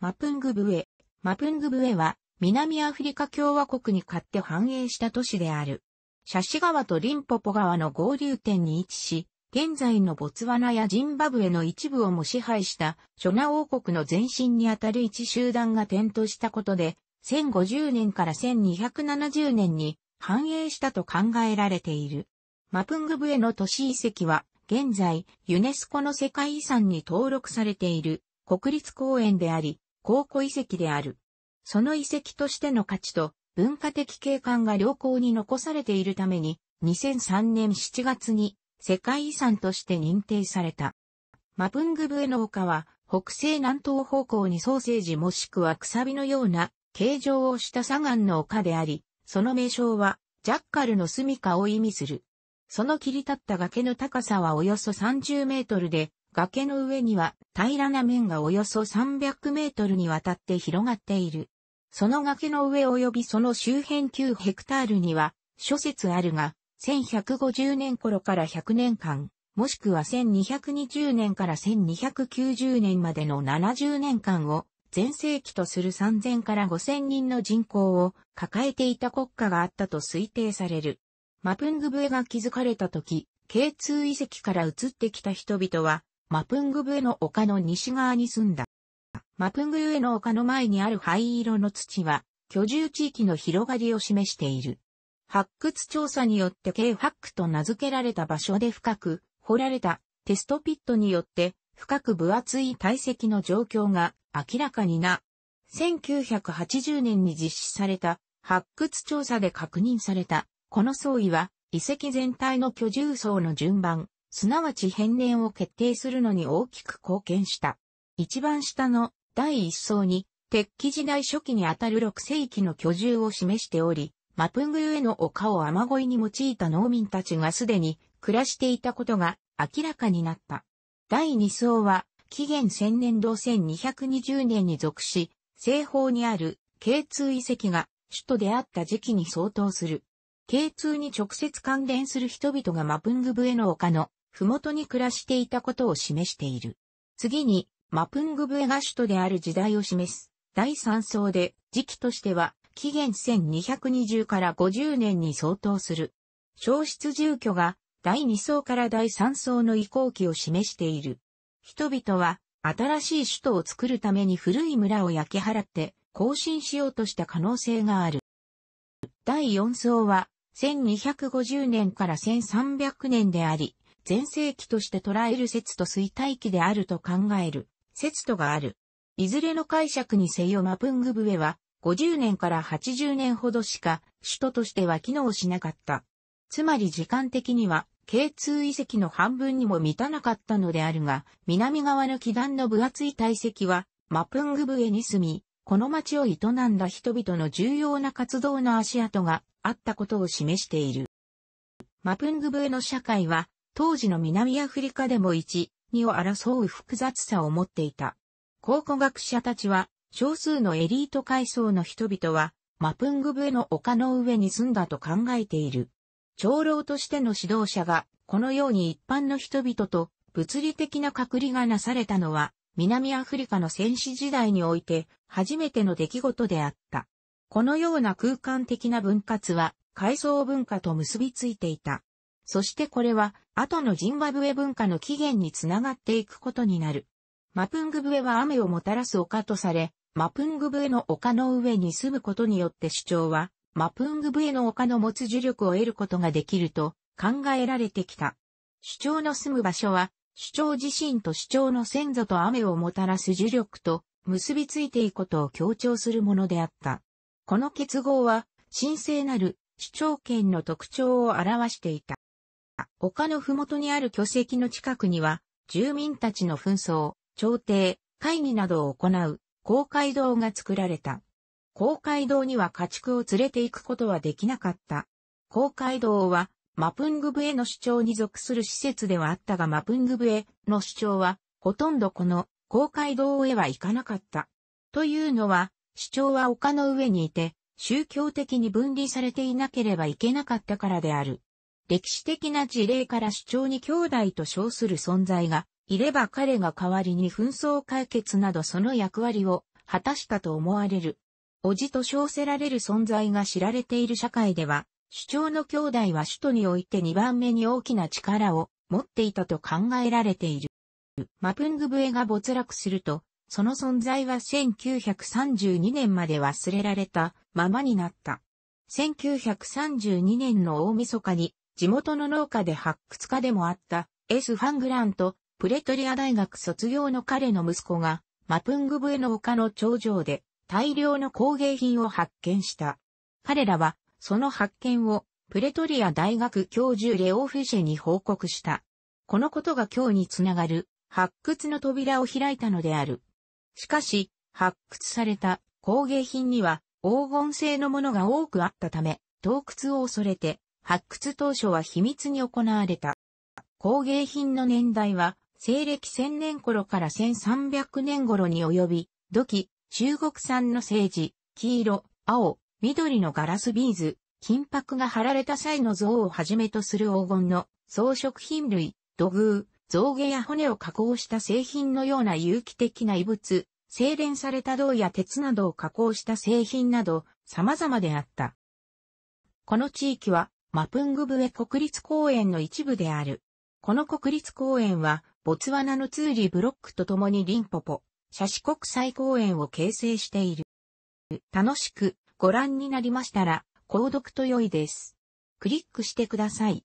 マプングブエ。マプングブエは、南アフリカ共和国に勝って繁栄した都市である。シャシ川とリンポポ川の合流点に位置し、現在のボツワナやジンバブエの一部をも支配したショナ王国の前身にあたる一集団が転倒したことで、1050年から1270年に繁栄したと考えられている。マプングブエの都市遺跡は、現在、ユネスコの世界遺産に登録されている国立公園であり、考古遺跡である。その遺跡としての価値と文化的景観が良好に残されているために2003年7月に世界遺産として認定された。マプングブエの丘は北西南東方向にソーセージもしくはくさびのような形状をした砂岩の丘であり、その名称はジャッカルの住処を意味する。その切り立った崖の高さはおよそ30メートルで、崖の上には平らな面がおよそ300メートルにわたって広がっている。その崖の上及びその周辺9ヘクタールには諸説あるが、1150年頃から100年間、もしくは1220年から1290年までの70年間を前世紀とする3000から5000人の人口を抱えていた国家があったと推定される。マプングブエが築かれた時、K2 遺跡から移ってきた人々はマプングブエの丘の西側に住んだ。マプングブエの丘の前にある灰色の土は、居住地域の広がりを示している。発掘調査によって軽ァックと名付けられた場所で深く掘られたテストピットによって深く分厚い体積の状況が明らかにな。1980年に実施された発掘調査で確認されたこの相違は遺跡全体の居住層の順番すなわち変年を決定するのに大きく貢献した。一番下の第一層に、鉄器時代初期にあたる6世紀の居住を示しており、マプングへの丘を雨乞いに用いた農民たちがすでに暮らしていたことが明らかになった。第二層は、紀元千年同1220年に属し、西方にある、K2 遺跡が首都であった時期に相当する。K2 に直接関連する人々がマプングブエの丘の麓に暮らしていたことを示している。次に、マプングブエが首都である時代を示す。第3層で、時期としては、紀元1220から50年に相当する。消失住居が、第2層から第3層の移行期を示している。人々は、新しい首都を作るために古い村を焼き払って、更新しようとした可能性がある。第4層は、1250年から1300年であり、前世紀として捉える説と衰退期であると考える説とがある。いずれの解釈にせよマプングブエは50年から80年ほどしか首都としては機能しなかった。つまり時間的には K2 遺跡の半分にも満たなかったのであるが、南側の基壇の分厚い体積はマプングブエに住み、この町を営んだ人々の重要な活動の足跡があったことを示している。マプングブエの社会は当時の南アフリカでも1、2を争う複雑さを持っていた。考古学者たちは、少数のエリート階層の人々は、マプングブエの丘の上に住んだと考えている。長老としての指導者が、このように一般の人々と物理的な隔離がなされたのは、南アフリカの戦士時代において初めての出来事であった。このような空間的な分割は階層文化と結びついていた。そしてこれは、後のジンバブエ文化の起源につながっていくことになる。マプングブエは雨をもたらす丘とされ、マプングブエの丘の上に住むことによって主張は、マプングブエの丘の持つ呪力を得ることができると考えられてきた。主張の住む場所は、主張自身と主張の先祖と雨をもたらす呪力と結びついていくことを強調するものであった。この結合は、神聖なる主張権の特徴を表していた。丘のふもとにある巨石の近くには、住民たちの紛争、朝廷、会議などを行う、公会堂が作られた。公会堂には家畜を連れて行くことはできなかった。公会堂は、マプングブエの主張に属する施設ではあったがマプングブエの主張は、ほとんどこの公会堂へは行かなかった。というのは、主張は丘の上にいて、宗教的に分離されていなければいけなかったからである。歴史的な事例から主張に兄弟と称する存在が、いれば彼が代わりに紛争解決などその役割を果たしたと思われる。叔父と称せられる存在が知られている社会では、主張の兄弟は首都において2番目に大きな力を持っていたと考えられている。マプングブエが没落すると、その存在は1932年まで忘れられたままになった。1932年の大晦日に地元の農家で発掘家でもあった S・ ファングランと、プレトリア大学卒業の彼の息子が、マプングブエの丘の頂上で大量の工芸品を発見した。彼らは、その発見を、プレトリア大学教授レオ・フィシェに報告した。このことが今日につながる、発掘の扉を開いたのである。しかし、発掘された工芸品には黄金製のものが多くあったため、洞窟を恐れて発掘当初は秘密に行われた。工芸品の年代は、西暦1000年頃から1300年頃に及び、土器、中国産の青磁、黄色、青、緑のガラスビーズ、金箔が貼られた際の像をはじめとする黄金の装飾品類、土偶、象毛や骨を加工した製品のような有機的な異物、精錬された銅や鉄などを加工した製品など様々であった。この地域はマプングブエ国立公園の一部である。この国立公園は、ボツワナのツーリブロックとともにリンポポ、シャシ国際公園を形成している。楽しくご覧になりましたら、購読と良いです。クリックしてください。